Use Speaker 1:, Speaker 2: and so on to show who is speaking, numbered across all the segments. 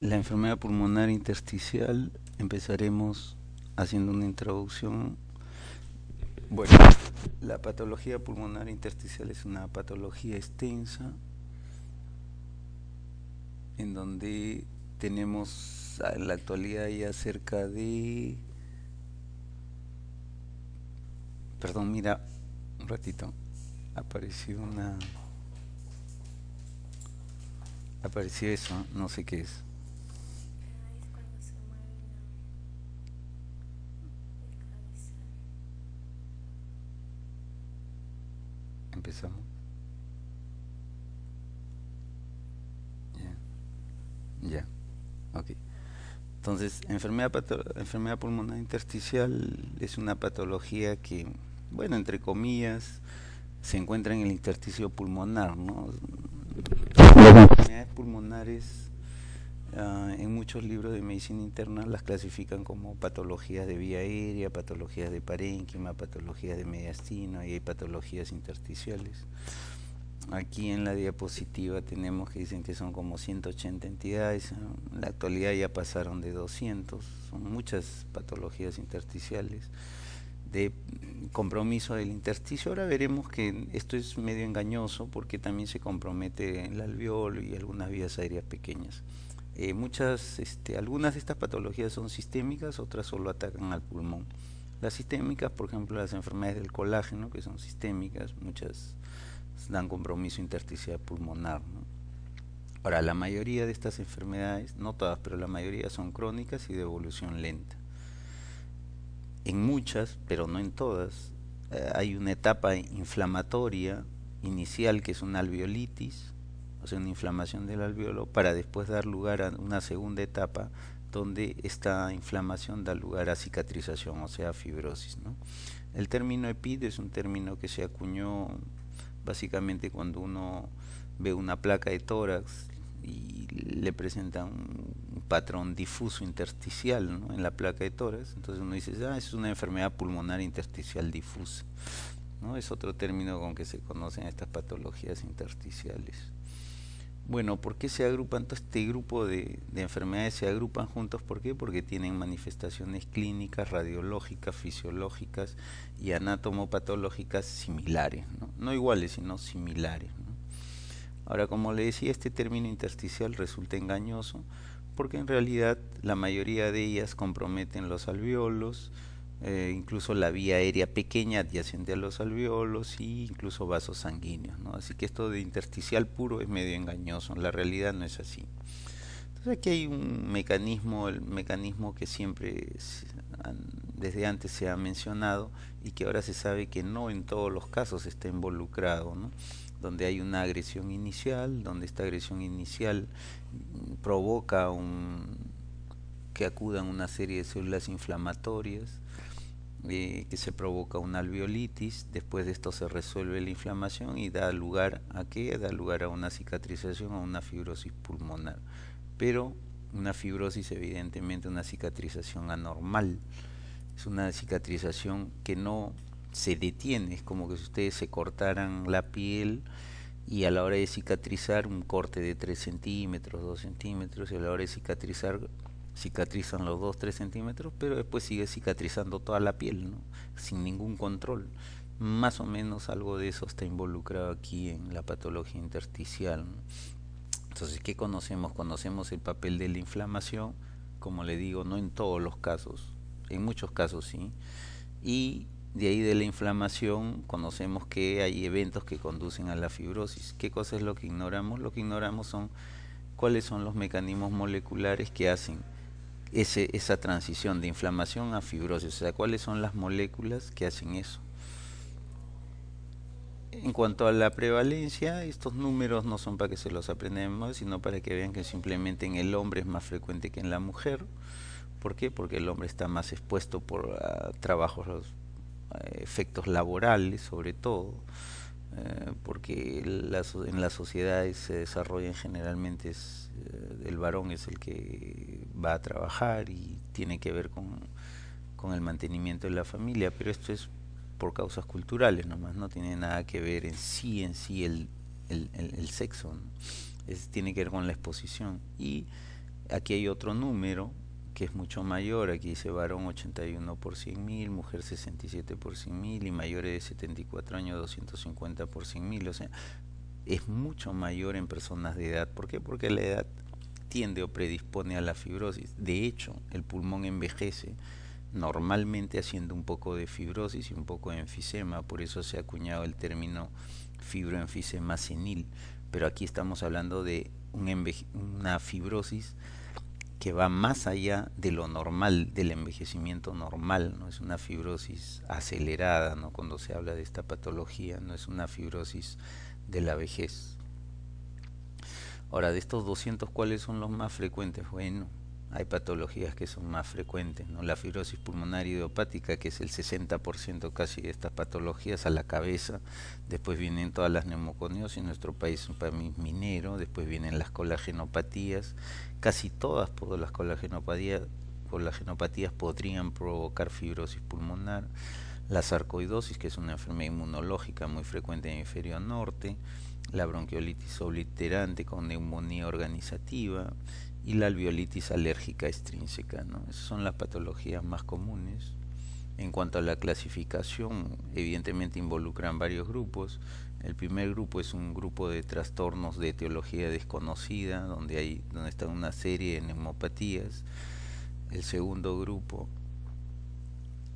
Speaker 1: La enfermedad pulmonar intersticial empezaremos haciendo una introducción. Bueno, la patología pulmonar intersticial es una patología extensa en donde tenemos en la actualidad ya cerca de... Perdón, mira, un ratito, apareció una... Apareció eso, no sé qué es. empezamos. Ya. Ya. Ok. Entonces, enfermedad, enfermedad pulmonar intersticial es una patología que, bueno, entre comillas, se encuentra en el intersticio pulmonar, ¿no? Las enfermedades pulmonares Ah, en muchos libros de medicina interna las clasifican como patologías de vía aérea, patologías de parénquima, patologías de mediastino y hay patologías intersticiales. Aquí en la diapositiva tenemos que dicen que son como 180 entidades, en la actualidad ya pasaron de 200, son muchas patologías intersticiales de compromiso del intersticio. Ahora veremos que esto es medio engañoso porque también se compromete el alveolo y algunas vías aéreas pequeñas. Eh, muchas, este, algunas de estas patologías son sistémicas, otras solo atacan al pulmón. Las sistémicas, por ejemplo, las enfermedades del colágeno, que son sistémicas, muchas dan compromiso intersticial pulmonar. Ahora, la mayoría de estas enfermedades, no todas, pero la mayoría son crónicas y de evolución lenta. En muchas, pero no en todas, eh, hay una etapa inflamatoria inicial que es una alveolitis, una inflamación del alveolo, para después dar lugar a una segunda etapa donde esta inflamación da lugar a cicatrización, o sea, fibrosis. El término EPID es un término que se acuñó básicamente cuando uno ve una placa de tórax y le presenta un, patrón difuso intersticial en la placa de tórax, entonces uno dice, ah, es una enfermedad pulmonar intersticial difusa. ¿no? Es otro término con que se conocen estas patologías intersticiales bueno, ¿por qué se agrupan todo este grupo de, enfermedades? Se agrupan juntos, ¿por qué? Porque tienen manifestaciones clínicas, radiológicas, fisiológicas y anatomopatológicas similares, no, no iguales, sino similares. Ahora, como le decía, este término intersticial resulta engañoso porque en realidad la mayoría de ellas comprometen los alveolos, eh, incluso la vía aérea pequeña adyacente a los alveolos e incluso vasos sanguíneos. Así que esto de intersticial puro es medio engañoso, la realidad no es así. Entonces aquí hay un mecanismo, el mecanismo que siempre desde antes se ha mencionado y que ahora se sabe que no en todos los casos está involucrado, donde hay una agresión inicial, donde esta agresión inicial provoca un, que acudan una serie de células inflamatorias, eh, que se provoca una alveolitis, después de esto se resuelve la inflamación y da lugar a qué? Da lugar a una cicatrización, a una fibrosis pulmonar. Pero una fibrosis evidentemente una cicatrización anormal, es una cicatrización que no se detiene, es como que si ustedes se cortaran la piel y a la hora de cicatrizar un corte de 3 centímetros, 2 centímetros, y a la hora de cicatrizar cicatrizan los 2-3 centímetros, pero después sigue cicatrizando toda la piel, sin ningún control. Más o menos algo de eso está involucrado aquí en la patología intersticial. Entonces, ¿qué conocemos? Conocemos el papel de la inflamación, como le digo, no en todos los casos, en muchos casos sí. Y de ahí de la inflamación conocemos que hay eventos que conducen a la fibrosis. ¿Qué cosa es lo que ignoramos? Lo que ignoramos son cuáles son los mecanismos moleculares que hacen esa transición de inflamación a fibrosis, o sea, cuáles son las moléculas que hacen eso. En cuanto a la prevalencia, estos números no son para que se los aprendamos, sino para que vean que simplemente en el hombre es más frecuente que en la mujer. ¿Por qué? Porque el hombre está más expuesto por ah, trabajos, eh, efectos laborales sobre todo. Eh, porque en las sociedades se desarrollan generalmente es, eh, el varón es el que va a trabajar y tiene que ver con, el mantenimiento de la familia, pero esto es por causas culturales nomás, no tiene nada que ver en sí, en sí el, el, el, sexo, tiene que ver con la exposición. Y aquí hay otro número que es mucho mayor. Aquí dice varón 81 por 100 mil, mujer 67 por 100 mil y mayores de 74 años 250 por 100 mil. O sea, es mucho mayor en personas de edad. ¿Por qué? Porque la edad tiende o predispone a la fibrosis. De hecho, el pulmón envejece normalmente haciendo un poco de fibrosis y un poco de enfisema. Por eso se ha acuñado el término fibroenfisema senil. Pero aquí estamos hablando de un una fibrosis que va más allá de lo normal, del envejecimiento normal, no es una fibrosis acelerada, ¿no? cuando se habla de esta patología, no es una fibrosis de la vejez. Ahora, de estos 200, ¿cuáles son los más frecuentes? Bueno, hay patologías que son más frecuentes. ¿no? La fibrosis pulmonar idiopática, que es el 60% casi de estas patologías, a la cabeza. Después vienen todas las neumoconiosis, nuestro país es un país minero. Después vienen las colagenopatías. Casi todas las colagenopatías, podrían provocar fibrosis pulmonar. La sarcoidosis, que es una enfermedad inmunológica muy frecuente en el inferior norte. La bronquiolitis obliterante con neumonía organizativa y la alveolitis alérgica extrínseca. ¿no? Esas son las patologías más comunes. En cuanto a la clasificación, evidentemente involucran varios grupos. El primer grupo es un grupo de trastornos de etiología desconocida, donde hay donde están una serie de neumopatías. El segundo grupo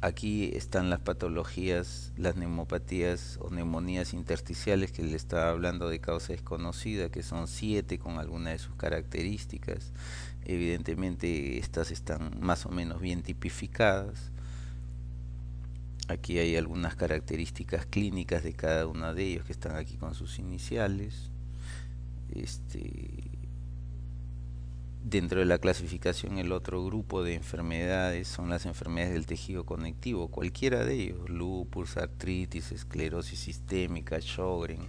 Speaker 1: aquí están las patologías, las neumopatías o neumonías intersticiales que le estaba hablando de causa desconocida, que son siete con alguna de sus características. Evidentemente estas están más o menos bien tipificadas. Aquí hay algunas características clínicas de cada una de ellos que están aquí con sus iniciales. Este, Dentro de la clasificación, el otro grupo de enfermedades son las enfermedades del tejido conectivo, cualquiera de ellos, lupus, artritis, esclerosis sistémica, Sjögren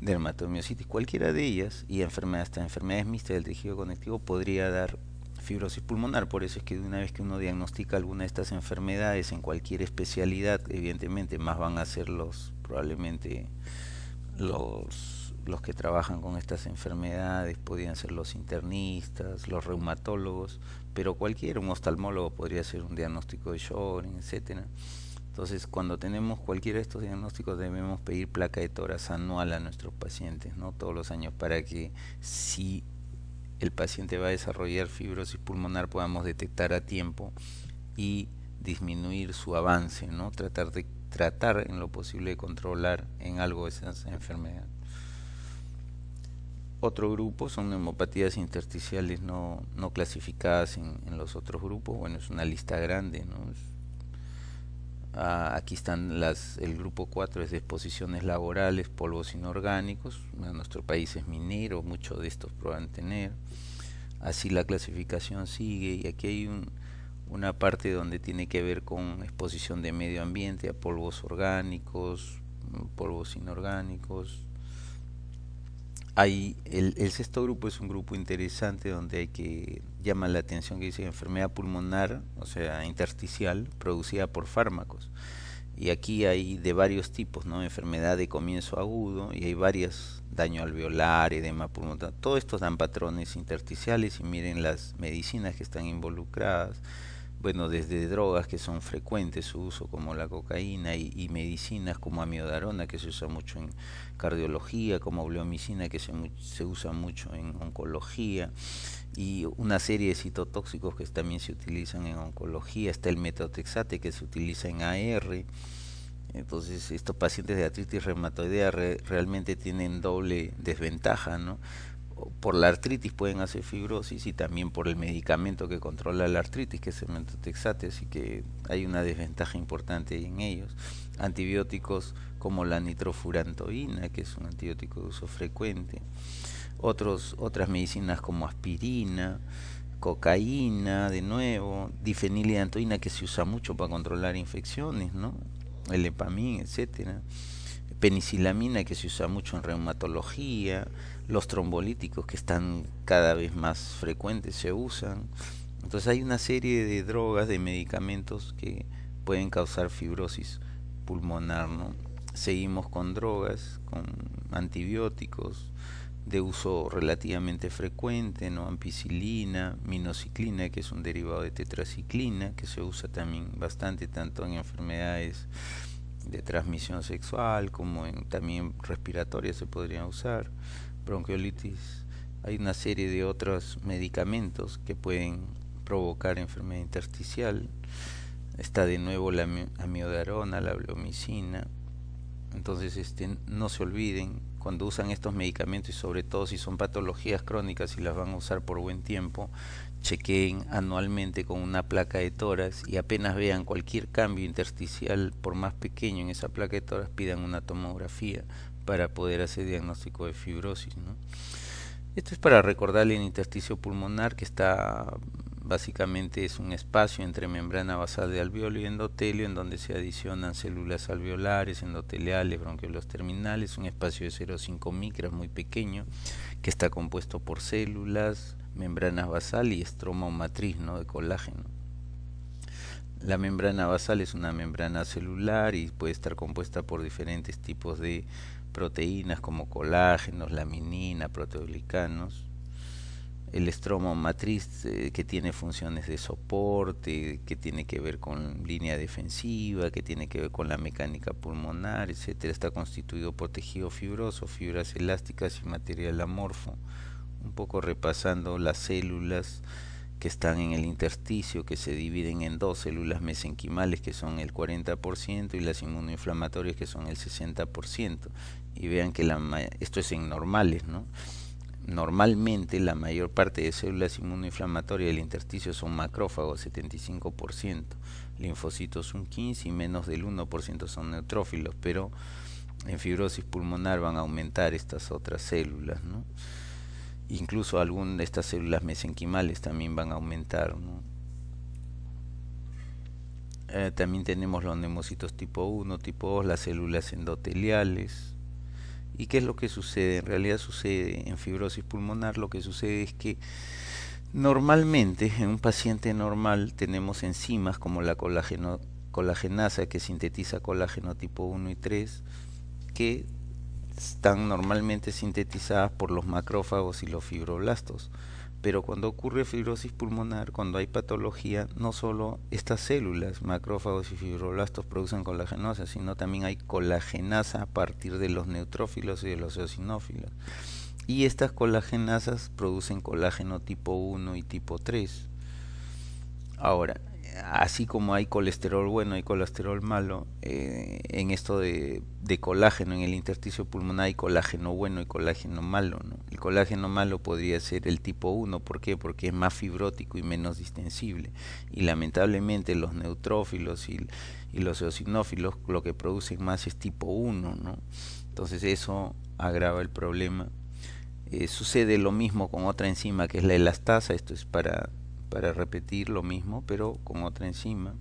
Speaker 1: dermatomiositis, cualquiera de ellas, y enfermedades, hasta enfermedades mixtas del tejido conectivo podría dar fibrosis pulmonar. Por eso es que una vez que uno diagnostica alguna de estas enfermedades en cualquier especialidad, evidentemente más van a ser los probablemente los los que trabajan con estas enfermedades, podían ser los internistas, los reumatólogos, pero cualquier un oftalmólogo podría hacer un diagnóstico de Shoring, etcétera. Entonces, cuando tenemos cualquiera de estos diagnósticos, debemos pedir placa de toras anual a nuestros pacientes, ¿no? Todos los años, para que si el paciente va a desarrollar fibrosis pulmonar, podamos detectar a tiempo y disminuir su avance, ¿no? Tratar de tratar en lo posible de controlar en algo esas enfermedades otro grupo son neumopatías intersticiales no, no clasificadas en, los otros grupos. Bueno, es una lista grande. Ah, aquí están las, el grupo 4 es de exposiciones laborales, polvos inorgánicos. nuestro país es minero, muchos de estos prueban tener. Así la clasificación sigue y aquí hay una parte donde tiene que ver con exposición de medio ambiente a polvos orgánicos, polvos inorgánicos, hay, el, sexto grupo es un grupo interesante donde hay que llama la atención que dice enfermedad pulmonar, o sea, intersticial, producida por fármacos. Y aquí hay de varios tipos, ¿no? Enfermedad de comienzo agudo y hay varias, daño alveolar, edema pulmonar. Todos estos dan patrones intersticiales y miren las medicinas que están involucradas bueno, desde drogas que son frecuentes su uso, como la cocaína, y, medicinas como amiodarona, que se usa mucho en cardiología, como bleomicina, que se, se usa mucho en oncología, y una serie de citotóxicos que también se utilizan en oncología, está el metotrexate que se utiliza en AR. Entonces, estos pacientes de artritis reumatoidea realmente tienen doble desventaja, ¿no? por la artritis pueden hacer fibrosis y también por el medicamento que controla la artritis, que es el mentotexate, así que hay una desventaja importante en ellos. Antibióticos como la nitrofurantoína, que es un antibiótico de uso frecuente. Otros, otras medicinas como aspirina, cocaína, de nuevo, difenilidantoína, que se usa mucho para controlar infecciones, ¿no? El epamín, etcétera. Penicilamina que se usa mucho en reumatología los trombolíticos que están cada vez más frecuentes, se usan. Entonces hay una serie de drogas, de medicamentos que pueden causar fibrosis pulmonar, ¿no? Seguimos con drogas, con antibióticos de uso relativamente frecuente, ¿no? Ampicilina, minociclina, que es un derivado de tetraciclina, que se usa también bastante tanto en enfermedades de transmisión sexual como en también respiratorias se podrían usar bronquiolitis, hay una serie de otros medicamentos que pueden provocar enfermedad intersticial. Está de nuevo la amiodarona, la bleomicina. Entonces, este, no se olviden cuando usan estos medicamentos y sobre todo si son patologías crónicas y las van a usar por buen tiempo, chequeen anualmente con una placa de toras y apenas vean cualquier cambio intersticial, por más pequeño en esa placa de toras pidan una tomografía para poder hacer diagnóstico de fibrosis. Esto es para recordarle el intersticio pulmonar que está básicamente es un espacio entre membrana basal de alveolo y endotelio en donde se adicionan células alveolares, endoteliales, bronquiolos terminales, un espacio de 0,5 micras muy pequeño que está compuesto por células, membrana basal y estroma o matriz ¿no? de colágeno. La membrana basal es una membrana celular y puede estar compuesta por diferentes tipos de proteínas como colágenos, laminina, proteoglicanos, el estromo matriz eh, que tiene funciones de soporte, que tiene que ver con línea defensiva, que tiene que ver con la mecánica pulmonar, etcétera, está constituido por tejido fibroso, fibras elásticas y material amorfo, un poco repasando las células que están en el intersticio, que se dividen en dos células mesenquimales, que son el 40%, y las inmunoinflamatorias, que son el 60% y vean que esto es en normales, Normalmente la mayor parte de células inmunoinflamatorias del intersticio son macrófagos, 75%, linfocitos un 15% y menos del 1% son neutrófilos, pero en fibrosis pulmonar van a aumentar estas otras células, Incluso algunas de estas células mesenquimales también van a aumentar, eh, también tenemos los neumocitos tipo 1, tipo 2, las células endoteliales, ¿Y qué es lo que sucede? En realidad sucede en fibrosis pulmonar, lo que sucede es que normalmente en un paciente normal tenemos enzimas como la colagenasa que sintetiza colágeno tipo 1 y 3 que están normalmente sintetizadas por los macrófagos y los fibroblastos. Pero cuando ocurre fibrosis pulmonar, cuando hay patología, no solo estas células, macrófagos y fibroblastos, producen colagenasa, sino también hay colagenasa a partir de los neutrófilos y de los eosinófilos. Y estas colagenasas producen colágeno tipo 1 y tipo 3. Ahora, así como hay colesterol bueno y colesterol malo, eh, en esto de, colágeno, en el intersticio pulmonar hay colágeno bueno y colágeno malo. El colágeno malo podría ser el tipo 1, ¿por qué? Porque es más fibrótico y menos distensible. Y lamentablemente los neutrófilos y, los eosinófilos lo que producen más es tipo 1, ¿no? Entonces eso agrava el problema. Eh, sucede lo mismo con otra enzima que es la elastasa, esto es para para repetir lo mismo pero con otra enzima.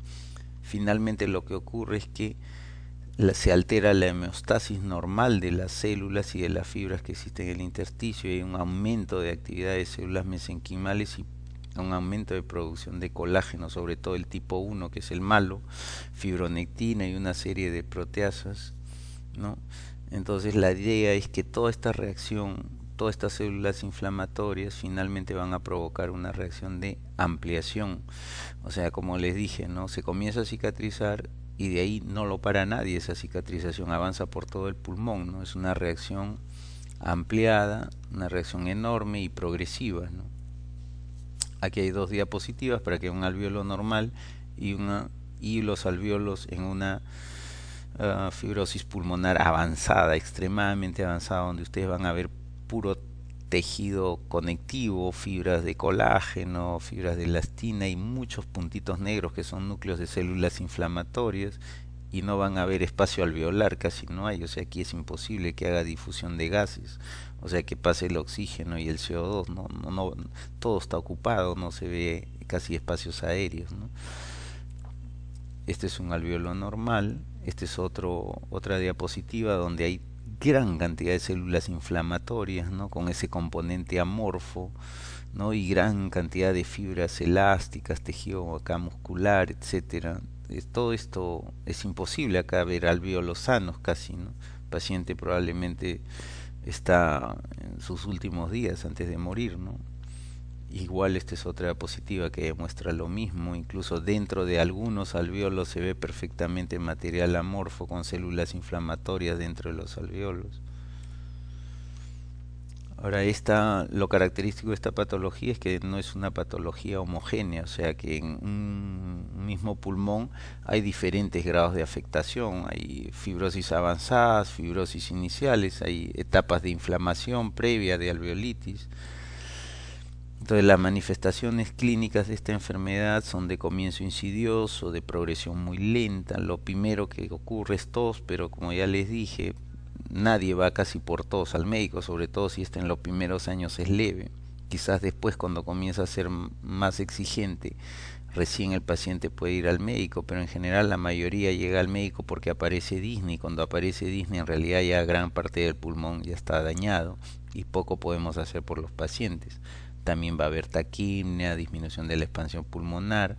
Speaker 1: Finalmente lo que ocurre es que se altera la hemostasis normal de las células y de las fibras que existen en el intersticio y hay un aumento de actividad de células mesenquimales y un aumento de producción de colágeno, sobre todo el tipo 1 que es el malo, fibronectina y una serie de proteasas, Entonces la idea es que toda esta reacción todas estas células inflamatorias finalmente van a provocar una reacción de ampliación. O sea, como les dije, ¿no? Se comienza a cicatrizar y de ahí no lo para nadie, esa cicatrización avanza por todo el pulmón, ¿no? Es una reacción ampliada, una reacción enorme y progresiva, Aquí hay dos diapositivas para que un alvéolo normal y una y los alveolos en una ah, fibrosis pulmonar avanzada, extremadamente avanzada, donde ustedes van a ver puro tejido conectivo, fibras de colágeno, fibras de elastina y muchos puntitos negros que son núcleos de células inflamatorias y no van a haber espacio alveolar, casi no hay, o sea, aquí es imposible que haga difusión de gases, o sea, que pase el oxígeno y el CO2, no, todo está ocupado, no se ve casi espacios aéreos. Este es un alveolo normal, este es otro, otra diapositiva donde hay gran cantidad de células inflamatorias, ¿no? con ese componente amorfo, ¿no? y gran cantidad de fibras elásticas, tejido acá muscular, etcétera. Todo esto es imposible acá ver alvéolos sanos casi, ¿no? El paciente probablemente está en sus últimos días antes de morir, ¿no? Igual esta es otra diapositiva que demuestra lo mismo, incluso dentro de algunos alveolos se ve perfectamente material amorfo con células inflamatorias dentro de los alveolos. Ahora, esta, lo característico de esta patología es que no es una patología homogénea, o sea que en un mismo pulmón hay diferentes grados de afectación, hay fibrosis avanzadas, fibrosis iniciales, hay etapas de inflamación previa de alveolitis, entonces las manifestaciones clínicas de esta enfermedad son de comienzo insidioso, de progresión muy lenta. Lo primero que ocurre es tos, pero como ya les dije, nadie va casi por tos al médico, sobre todo si está en los primeros años es leve. Quizás después cuando comienza a ser más exigente, recién el paciente puede ir al médico, pero en general la mayoría llega al médico porque aparece Disney. Cuando aparece Disney en realidad ya gran parte del pulmón ya está dañado y poco podemos hacer por los pacientes también va a haber taquimia, disminución de la expansión pulmonar,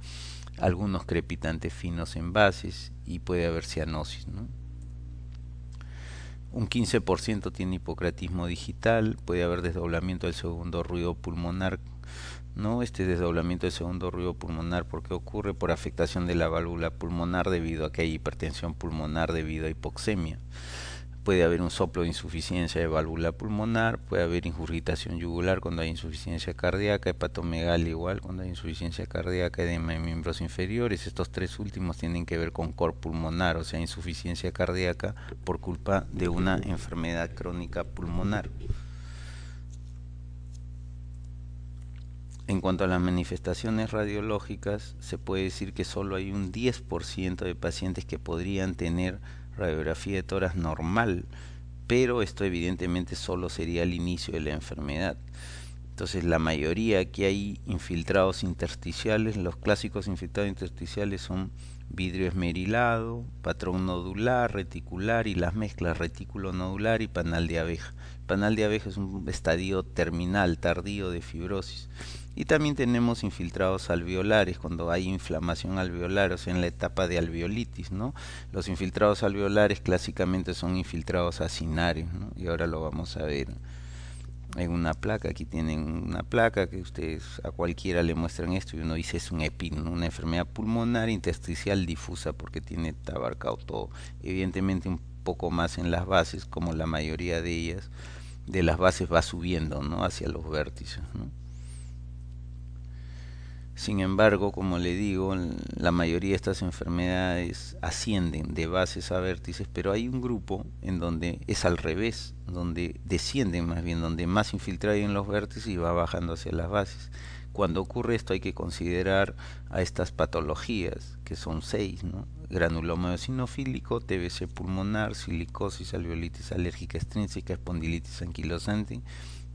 Speaker 1: algunos crepitantes finos en bases y puede haber cianosis. Un 15% tiene hipocratismo digital, puede haber desdoblamiento del segundo ruido pulmonar. ¿no? Este desdoblamiento del segundo ruido pulmonar, porque ocurre? Por afectación de la válvula pulmonar debido a que hay hipertensión pulmonar debido a hipoxemia puede haber un soplo de insuficiencia de válvula pulmonar, puede haber injuritación yugular cuando hay insuficiencia cardíaca, hepatomegal igual cuando hay insuficiencia cardíaca, edema de miembros inferiores. Estos tres últimos tienen que ver con cor pulmonar, o sea, insuficiencia cardíaca por culpa de una enfermedad crónica pulmonar. En cuanto a las manifestaciones radiológicas, se puede decir que solo hay un 10% de pacientes que podrían tener radiografía de tórax normal, pero esto evidentemente solo sería el inicio de la enfermedad. Entonces la mayoría que hay infiltrados intersticiales, los clásicos infiltrados intersticiales son vidrio esmerilado, patrón nodular, reticular y las mezclas retículo nodular y panal de abeja. panal de abeja es un estadio terminal, tardío de fibrosis. Y también tenemos infiltrados alveolares, cuando hay inflamación alveolar, o sea, en la etapa de alveolitis, ¿no? Los infiltrados alveolares clásicamente son infiltrados acinarios, ¿no? Y ahora lo vamos a ver en una placa. Aquí tienen una placa que ustedes a cualquiera le muestran esto y uno dice es un epino, una enfermedad pulmonar intersticial difusa porque tiene abarcado todo. Evidentemente un poco más en las bases, como la mayoría de ellas, de las bases va subiendo ¿no? hacia los vértices. ¿no? Sin embargo, como le digo, la mayoría de estas enfermedades ascienden de bases a vértices, pero hay un grupo en donde es al revés, donde descienden más bien, donde más infiltrado en los vértices y va bajando hacia las bases. Cuando ocurre esto hay que considerar a estas patologías, que son seis, ¿no? granuloma eosinofílico, TBC pulmonar, silicosis, alveolitis alérgica extrínseca, espondilitis anquilosante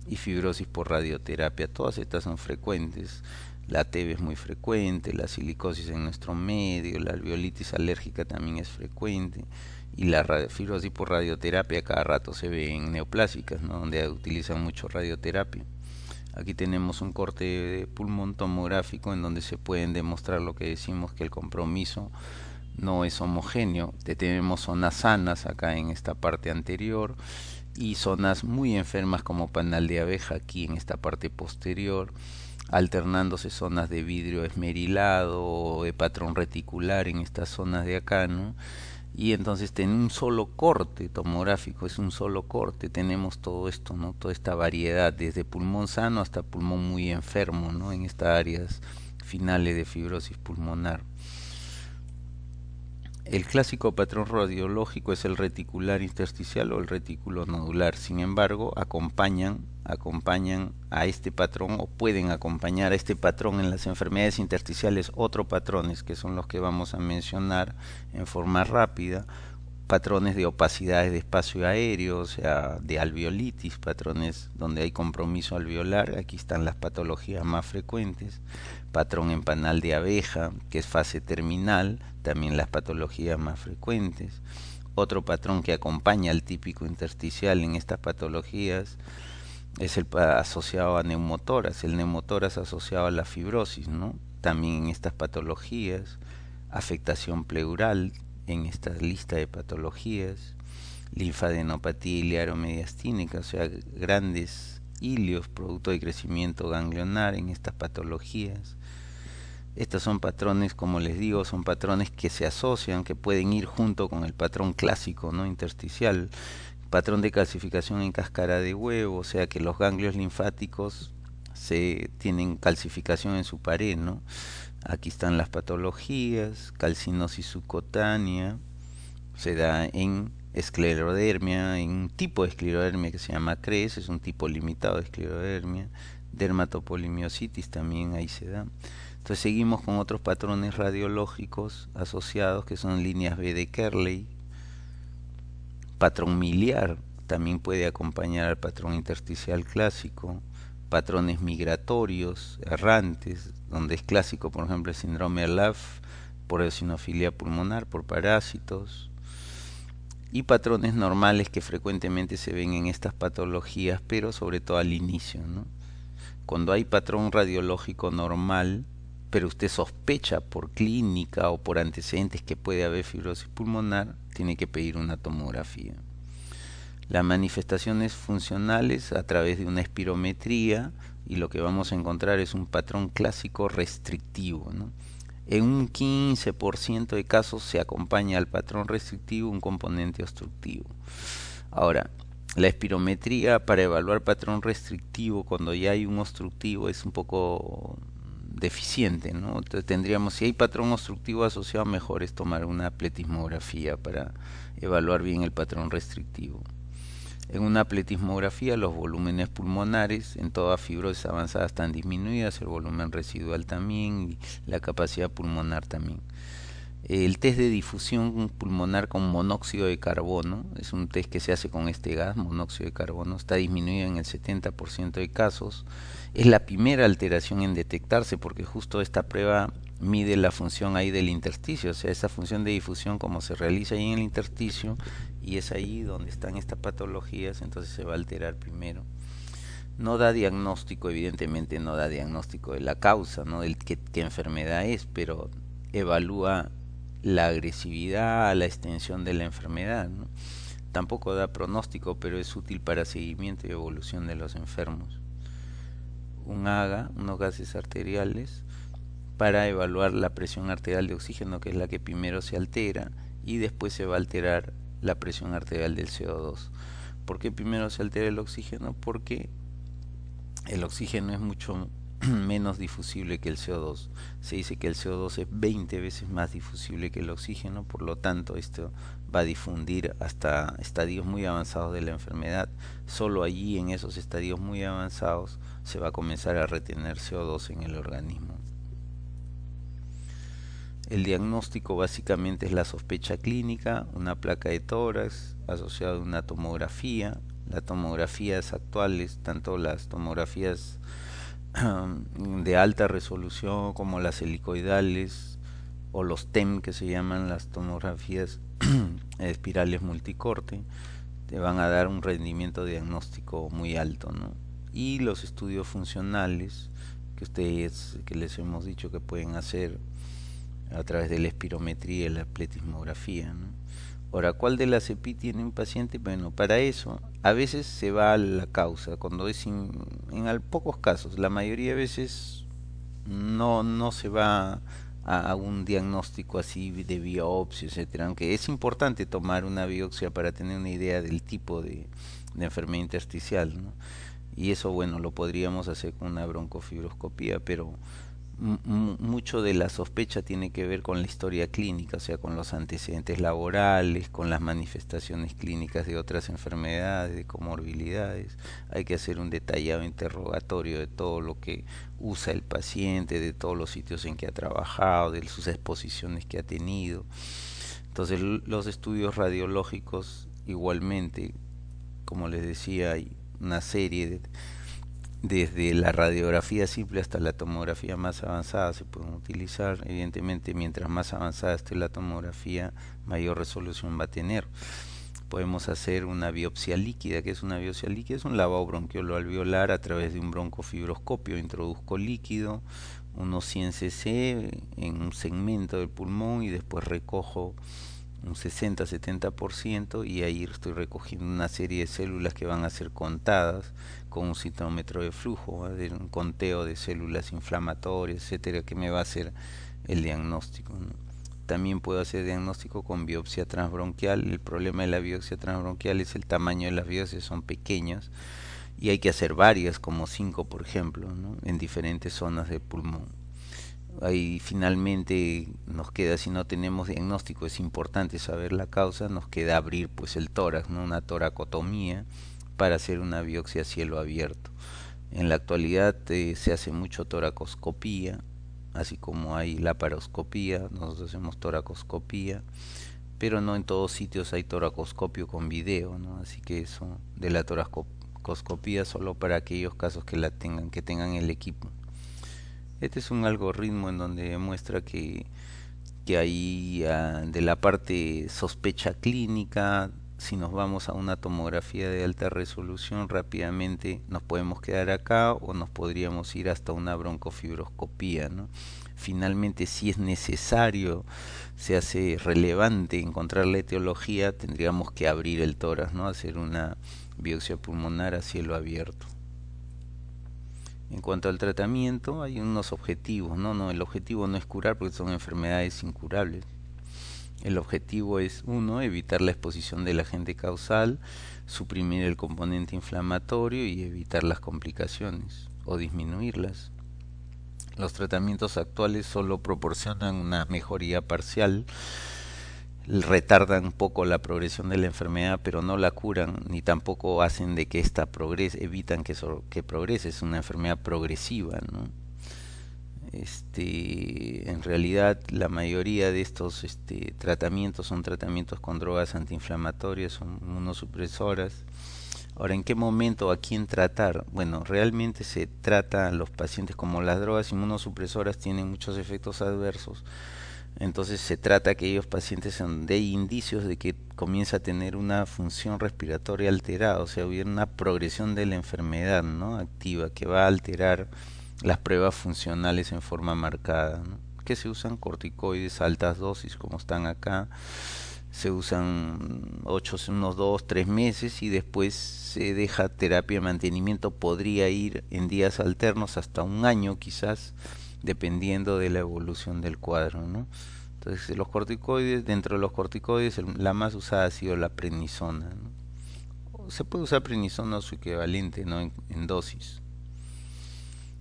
Speaker 1: y fibrosis por radioterapia. Todas estas son frecuentes la TB es muy frecuente, la silicosis en nuestro medio, la alveolitis alérgica también es frecuente y la fibrosis por radioterapia cada rato se ve en neoplásicas, donde utilizan mucho radioterapia. Aquí tenemos un corte de pulmón tomográfico en donde se pueden demostrar lo que decimos que el compromiso no es homogéneo. Tenemos zonas sanas acá en esta parte anterior y zonas muy enfermas como panal de abeja aquí en esta parte posterior alternándose zonas de vidrio esmerilado o eh, de patrón reticular en estas zonas de acá, Y entonces en un solo corte tomográfico, es un solo corte, tenemos todo esto, ¿no? Toda esta variedad, desde pulmón sano hasta pulmón muy enfermo, ¿no? En estas áreas finales de fibrosis pulmonar. El clásico patrón radiológico es el reticular intersticial o el retículo nodular. Sin embargo, acompañan acompañan a este patrón o pueden acompañar a este patrón en las enfermedades intersticiales otros patrones que son los que vamos a mencionar en forma rápida patrones de opacidades de espacio aéreo, o sea, de alveolitis, patrones donde hay compromiso alveolar, aquí están las patologías más frecuentes, patrón en panal de abeja, que es fase terminal, también las patologías más frecuentes, otro patrón que acompaña al típico intersticial en estas patologías, es el asociado a neumotoras, el neumotoras asociado a la fibrosis, ¿no? También en estas patologías, afectación pleural en esta lista de patologías, linfadenopatía iliaromediastínica, o sea, grandes ilios producto de crecimiento ganglionar en estas patologías. Estos son patrones, como les digo, son patrones que se asocian, que pueden ir junto con el patrón clásico, ¿no? intersticial, patrón de calcificación en cáscara de huevo, o sea que los ganglios linfáticos se tienen calcificación en su pared, Aquí están las patologías, calcinosis subcutánea, se da en esclerodermia, en un tipo de esclerodermia que se llama CRES, es un tipo limitado de esclerodermia, dermatopolimiositis también ahí se da. Entonces seguimos con otros patrones radiológicos asociados que son líneas B de Kerley, Patrón miliar también puede acompañar al patrón intersticial clásico. Patrones migratorios, errantes, donde es clásico, por ejemplo, el síndrome ALAF por eosinofilia pulmonar, por parásitos. Y patrones normales que frecuentemente se ven en estas patologías, pero sobre todo al inicio. Cuando hay patrón radiológico normal, pero usted sospecha por clínica o por antecedentes que puede haber fibrosis pulmonar, tiene que pedir una tomografía. Las manifestaciones funcionales a través de una espirometría y lo que vamos a encontrar es un patrón clásico restrictivo. En un 15% de casos se acompaña al patrón restrictivo un componente obstructivo. Ahora, la espirometría para evaluar patrón restrictivo cuando ya hay un obstructivo es un poco deficiente, ¿no? Tendríamos, si hay patrón obstructivo asociado, mejor es tomar una pletismografía para evaluar bien el patrón restrictivo. En una pletismografía los volúmenes pulmonares en todas fibrosis avanzadas están disminuidas, el volumen residual también y la capacidad pulmonar también. El test de difusión pulmonar con monóxido de carbono es un test que se hace con este gas, monóxido de carbono, está disminuido en el 70% de casos. Es la primera alteración en detectarse porque justo esta prueba mide la función ahí del intersticio, o sea, esa función de difusión como se realiza ahí en el intersticio y es ahí donde están estas patologías, entonces se va a alterar primero no da diagnóstico, evidentemente no da diagnóstico de la causa, no del qué enfermedad es, pero evalúa la agresividad, la extensión de la enfermedad. Tampoco da pronóstico, pero es útil para seguimiento y evolución de los enfermos. Un haga, unos gases arteriales, para evaluar la presión arterial de oxígeno, que es la que primero se altera, y después se va a alterar la presión arterial del CO2. ¿Por qué primero se altera el oxígeno? Porque el oxígeno es mucho menos difusible que el CO2. Se dice que el CO2 es 20 veces más difusible que el oxígeno, por lo tanto esto va a difundir hasta estadios muy avanzados de la enfermedad. Solo allí, en esos estadios muy avanzados, se va a comenzar a retener CO2 en el organismo. El diagnóstico básicamente es la sospecha clínica, una placa de tórax asociada a una tomografía. las tomografías actuales, tanto las tomografías de alta resolución como las helicoidales o los TEM que se llaman las tomografías espirales multicorte te van a dar un rendimiento diagnóstico muy alto ¿no? y los estudios funcionales que ustedes que les hemos dicho que pueden hacer a través de la espirometría y la pletismografía ¿no? Ahora, ¿cuál de las EPI tiene un paciente? Bueno, para eso a veces se va a la causa, cuando es in, en pocos casos, la mayoría de veces no, no se va a, un diagnóstico así de biopsia, etcétera, aunque es importante tomar una biopsia para tener una idea del tipo de, de enfermedad intersticial, ¿no? Y eso, bueno, lo podríamos hacer con una broncofibroscopía, pero mucho de la sospecha tiene que ver con la historia clínica, o sea, con los antecedentes laborales, con las manifestaciones clínicas de otras enfermedades, de comorbilidades. Hay que hacer un detallado interrogatorio de todo lo que usa el paciente, de todos los sitios en que ha trabajado, de sus exposiciones que ha tenido. Entonces, los estudios radiológicos igualmente, como les decía, hay una serie de desde la radiografía simple hasta la tomografía más avanzada se pueden utilizar. Evidentemente, mientras más avanzada esté la tomografía, mayor resolución va a tener. Podemos hacer una biopsia líquida, que es una biopsia líquida, es un lavado bronquiolo alveolar a través de un broncofibroscopio. Introduzco líquido, unos 100 cc en un segmento del pulmón y después recojo un 60-70% y ahí estoy recogiendo una serie de células que van a ser contadas un citómetro de flujo, un conteo de células inflamatorias, etcétera, que me va a hacer el diagnóstico. También puedo hacer diagnóstico con biopsia transbronquial. El problema de la biopsia transbronquial es el tamaño de las biopsias, son pequeñas y hay que hacer varias, como cinco, por ejemplo, en diferentes zonas del pulmón. Ahí finalmente nos queda, si no tenemos diagnóstico, es importante saber la causa, nos queda abrir pues el tórax, una toracotomía para hacer una biopsia a cielo abierto. En la actualidad eh, se hace mucho toracoscopía, así como hay laparoscopía, nosotros hacemos toracoscopía, pero no en todos sitios hay toracoscopio con video, así que eso de la toracoscopía solo para aquellos casos que la tengan, que tengan el equipo. Este es un algoritmo en donde muestra que, que ahí ah, de la parte sospecha clínica si nos vamos a una tomografía de alta resolución rápidamente nos podemos quedar acá o nos podríamos ir hasta una broncofibroscopía. Finalmente, si es necesario, se hace relevante encontrar la etiología, tendríamos que abrir el tórax, ¿no? hacer una biopsia pulmonar a cielo abierto. En cuanto al tratamiento, hay unos objetivos, ¿no? No, el objetivo no es curar porque son enfermedades incurables el objetivo es, uno, evitar la exposición del agente causal, suprimir el componente inflamatorio y evitar las complicaciones o disminuirlas. Los tratamientos actuales solo proporcionan una mejoría parcial, retardan un poco la progresión de la enfermedad, pero no la curan, ni tampoco hacen de que esta progrese, evitan que, que progrese, es una enfermedad progresiva, ¿no? este, en realidad la mayoría de estos este, tratamientos son tratamientos con drogas antiinflamatorias, son inmunosupresoras. Ahora, ¿en qué momento a quién tratar? Bueno, realmente se trata a los pacientes como las drogas inmunosupresoras tienen muchos efectos adversos. Entonces se trata a aquellos pacientes donde hay indicios de que comienza a tener una función respiratoria alterada, o sea, hubiera una progresión de la enfermedad ¿no? activa que va a alterar las pruebas funcionales en forma marcada, que se usan corticoides a altas dosis como están acá, se usan 8, unos dos tres meses y después se deja terapia de mantenimiento, podría ir en días alternos hasta un año quizás, dependiendo de la evolución del cuadro. ¿no? Entonces los corticoides, dentro de los corticoides la más usada ha sido la prednisona. Se puede usar prenisona o su equivalente ¿no? en dosis.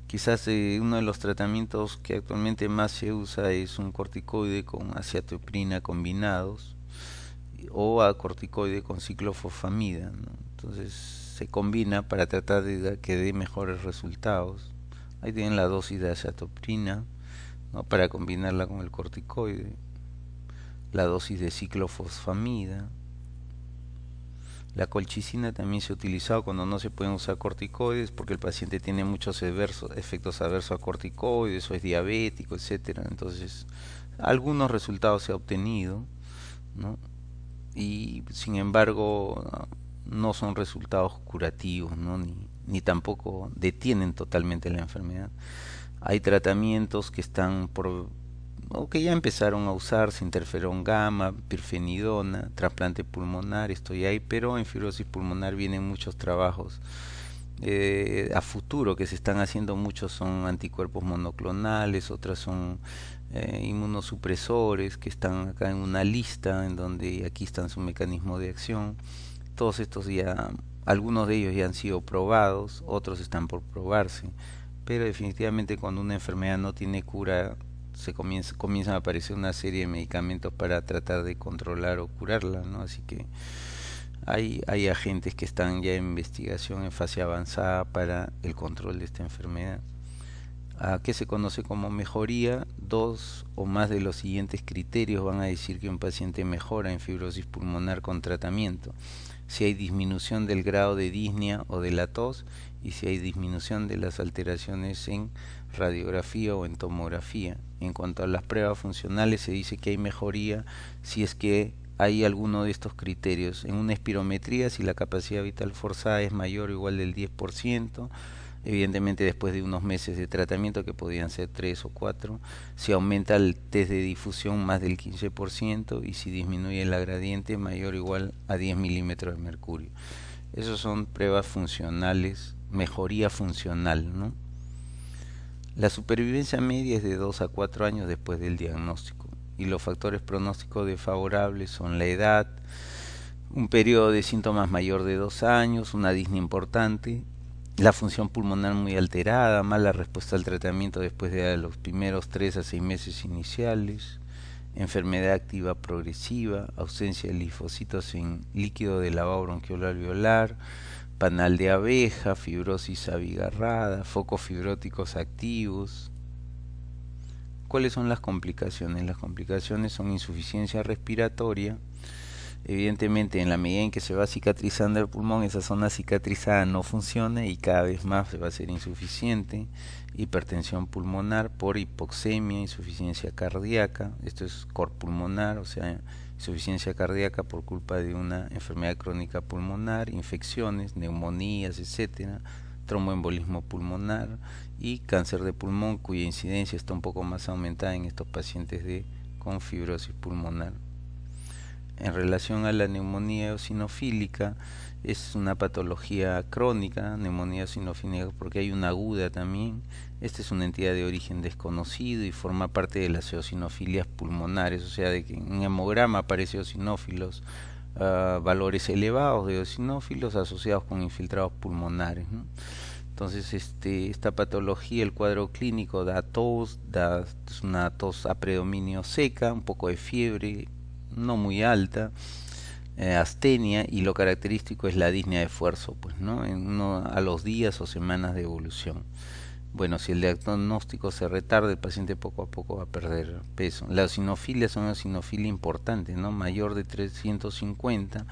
Speaker 1: Quizás eh, uno de los tratamientos que actualmente más se usa es un corticoide con acetoprina combinados o a corticoide con ciclofosfamida. Entonces se combina para tratar de que dé mejores resultados. Ahí tienen la dosis de acetoprina para combinarla con el corticoide, la dosis de ciclofosfamida la colchicina también se ha utilizado cuando no se pueden usar corticoides porque el paciente tiene muchos efectos adversos a corticoides o es diabético, etcétera. Entonces, algunos resultados se han obtenido, ¿no? Y sin embargo, no son resultados curativos, ¿no? ni, ni tampoco detienen totalmente la enfermedad. Hay tratamientos que están por o que ya empezaron a usarse interferón gamma, pirfenidona, trasplante pulmonar, estoy ahí, pero en fibrosis pulmonar vienen muchos trabajos eh, a futuro que se están haciendo, muchos son anticuerpos monoclonales, otras son eh, inmunosupresores que están acá en una lista en donde aquí están su mecanismo de acción. Todos estos ya, algunos de ellos ya han sido probados, otros están por probarse, pero definitivamente cuando una enfermedad no tiene cura se comienza, comienzan a aparecer una serie de medicamentos para tratar de controlar o curarla, ¿no? Así que hay, hay agentes que están ya en investigación en fase avanzada para el control de esta enfermedad. ¿A qué se conoce como mejoría? Dos o más de los siguientes criterios van a decir que un paciente mejora en fibrosis pulmonar con tratamiento. Si hay disminución del grado de disnea o de la tos y si hay disminución de las alteraciones en radiografía o en tomografía. En cuanto a las pruebas funcionales, se dice que hay mejoría si es que hay alguno de estos criterios. En una espirometría, si la capacidad vital forzada es mayor o igual del 10%, evidentemente después de unos meses de tratamiento, que podían ser 3 o 4, si aumenta el test de difusión más del 15% y si disminuye la gradiente mayor o igual a 10 milímetros de mercurio. Esas son pruebas funcionales, mejoría funcional, ¿no? La supervivencia media es de 2 a 4 años después del diagnóstico y los factores pronósticos desfavorables son la edad, un periodo de síntomas mayor de 2 años, una disnea importante, la función pulmonar muy alterada, mala respuesta al tratamiento después de los primeros 3 a 6 meses iniciales, enfermedad activa progresiva, ausencia de linfocitos en líquido de lavado bronquial alveolar, panal de abeja, fibrosis abigarrada, focos fibróticos activos. ¿Cuáles son las complicaciones? Las complicaciones son insuficiencia respiratoria. Evidentemente, en la medida en que se va cicatrizando el pulmón, esa zona cicatrizada no funciona y cada vez más se va a ser insuficiente. Hipertensión pulmonar por hipoxemia, insuficiencia cardíaca. Esto es corpulmonar, o sea, insuficiencia cardíaca por culpa de una enfermedad crónica pulmonar, infecciones, neumonías, etcétera, tromboembolismo pulmonar y cáncer de pulmón cuya incidencia está un poco más aumentada en estos pacientes de, con fibrosis pulmonar. En relación a la neumonía eosinofílica, es una patología crónica, neumonía eosinofílica porque hay una aguda también esta es una entidad de origen desconocido y forma parte de las eosinofilias pulmonares, o sea, de que en hemograma aparecen eosinófilos, ah, valores elevados de eosinófilos asociados con infiltrados pulmonares. Entonces, este, esta patología, el cuadro clínico da tos, da es una tos a predominio seca, un poco de fiebre, no muy alta, eh, astenia, y lo característico es la disnea de esfuerzo, pues, ¿no? En a los días o semanas de evolución. Bueno, si el diagnóstico se retarda, el paciente poco a poco va a perder peso. La osinofilia es una osinofilia importante, ¿no? Mayor de 350,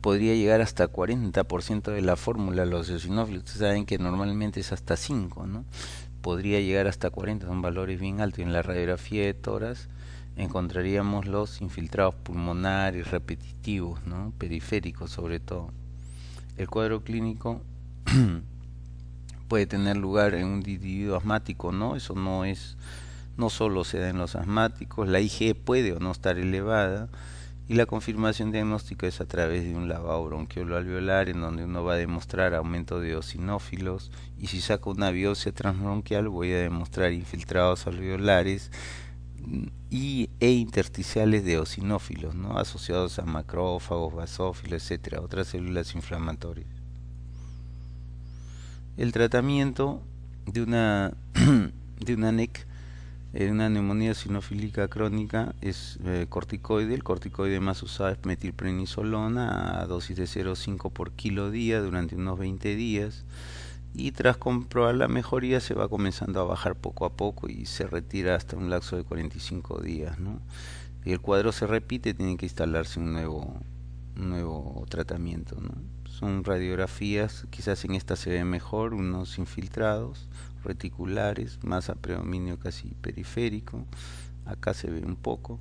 Speaker 1: podría llegar hasta 40% de la fórmula los eosinófilos. Ustedes saben que normalmente es hasta 5, ¿no? Podría llegar hasta 40, son valores bien altos. Y en la radiografía de toras encontraríamos los infiltrados pulmonares repetitivos, ¿no? Periféricos sobre todo. El cuadro clínico puede tener lugar en un individuo asmático, ¿no? Eso no es, no solo se da en los asmáticos, la IgE puede o no estar elevada y la confirmación diagnóstica es a través de un lavado bronquiolo alveolar en donde uno va a demostrar aumento de eosinófilos y si saco una biopsia transbronquial voy a demostrar infiltrados alveolares y, e intersticiales de eosinófilos ¿no? asociados a macrófagos, basófilos, etcétera, otras células inflamatorias el tratamiento de una, de una NEC, eh, una neumonía sinofílica crónica, es eh, corticoide. El corticoide más usado es metilprenisolona a dosis de 0,5 por kilo día durante unos 20 días. Y tras comprobar la mejoría se va comenzando a bajar poco a poco y se retira hasta un lapso de 45 días. ¿no? Y el cuadro se repite, tiene que instalarse un nuevo, nuevo tratamiento. ¿no? son radiografías, quizás en esta se ve mejor, unos infiltrados reticulares, masa predominio casi periférico, acá se ve un poco,